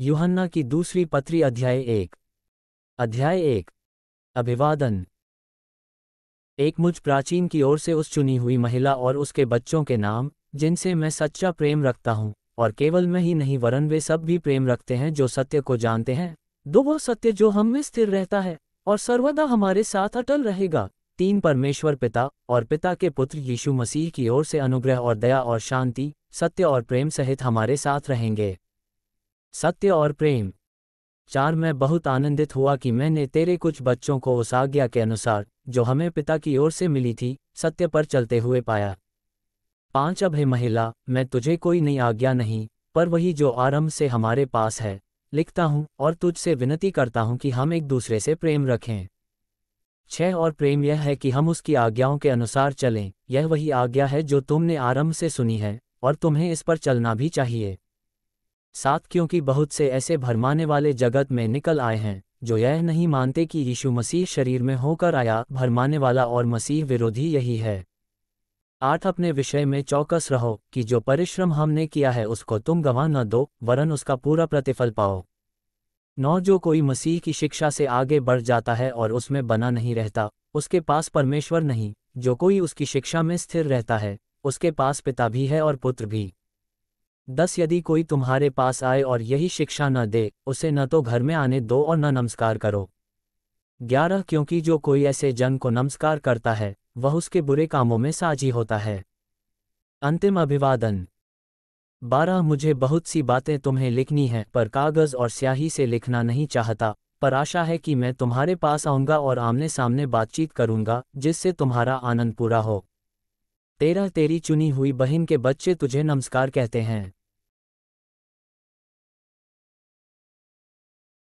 युहन्ना की दूसरी पत्री अध्याय एक अध्याय एक अभिवादन एक मुझ प्राचीन की ओर से उस चुनी हुई महिला और उसके बच्चों के नाम जिनसे मैं सच्चा प्रेम रखता हूँ और केवल मैं ही नहीं वरन वे सब भी प्रेम रखते हैं जो सत्य को जानते हैं दो वो सत्य जो हम में स्थिर रहता है और सर्वदा हमारे साथ अटल रहेगा तीन परमेश्वर पिता और पिता के पुत्र यीशु मसीह की ओर से अनुग्रह और दया और शांति सत्य और प्रेम सहित हमारे साथ रहेंगे सत्य और प्रेम चार मैं बहुत आनंदित हुआ कि मैंने तेरे कुछ बच्चों को उस आज्ञा के अनुसार जो हमें पिता की ओर से मिली थी सत्य पर चलते हुए पाया पांच अब हे महिला मैं तुझे कोई नई आज्ञा नहीं पर वही जो आरंभ से हमारे पास है लिखता हूँ और तुझसे विनती करता हूँ कि हम एक दूसरे से प्रेम रखें छह और प्रेम यह है कि हम उसकी आज्ञाओं के अनुसार चलें यह वही आज्ञा है जो तुमने आरंभ से सुनी है और तुम्हें इस पर चलना भी चाहिए साथ क्योंकि बहुत से ऐसे भरमाने वाले जगत में निकल आए हैं जो यह नहीं मानते कि यीशु मसीह शरीर में होकर आया भरमाने वाला और मसीह विरोधी यही है आठ अपने विषय में चौकस रहो कि जो परिश्रम हमने किया है उसको तुम गंवा न दो वरन उसका पूरा प्रतिफल पाओ नौ जो कोई मसीह की शिक्षा से आगे बढ़ जाता है और उसमें बना नहीं रहता उसके पास परमेश्वर नहीं जो कोई उसकी शिक्षा में स्थिर रहता है उसके पास पिता भी है और पुत्र भी दस यदि कोई तुम्हारे पास आए और यही शिक्षा न दे उसे न तो घर में आने दो और न नमस्कार करो ग्यारह क्योंकि जो कोई ऐसे जन को नमस्कार करता है वह उसके बुरे कामों में साझी होता है अंतिम अभिवादन बारह मुझे बहुत सी बातें तुम्हें लिखनी हैं पर कागज़ और स्याही से लिखना नहीं चाहता पर आशा है कि मैं तुम्हारे पास आऊँगा और आमने सामने बातचीत करूँगा जिससे तुम्हारा आनंद पूरा हो तेरा तेरी चुनी हुई बहन के बच्चे तुझे नमस्कार कहते हैं